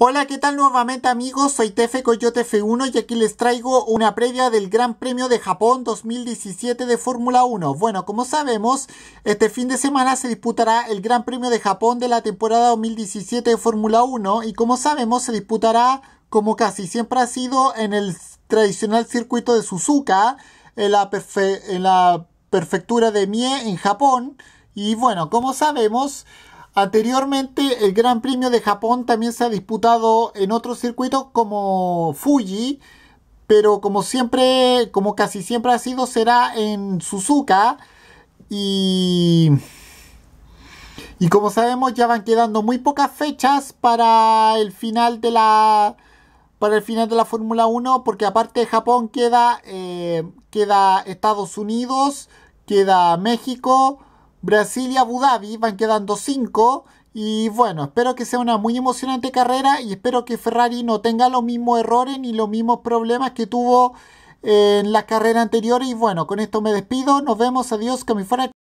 Hola, ¿qué tal nuevamente amigos? Soy Tefe Coyote F1 y aquí les traigo una previa del Gran Premio de Japón 2017 de Fórmula 1. Bueno, como sabemos, este fin de semana se disputará el Gran Premio de Japón de la temporada 2017 de Fórmula 1 y como sabemos se disputará como casi siempre ha sido en el tradicional circuito de Suzuka, en la, en la prefectura de Mie en Japón. Y bueno, como sabemos, Anteriormente el Gran Premio de Japón también se ha disputado en otros circuitos como Fuji, pero como siempre, como casi siempre ha sido, será en Suzuka y... Y como sabemos ya van quedando muy pocas fechas para el final de la para el final de la Fórmula 1 porque aparte de Japón queda eh, queda Estados Unidos, queda México, Brasil y Abu Dhabi van quedando 5 y bueno, espero que sea una muy emocionante carrera y espero que Ferrari no tenga los mismos errores ni los mismos problemas que tuvo en la carrera anterior y bueno, con esto me despido, nos vemos, adiós, que fuera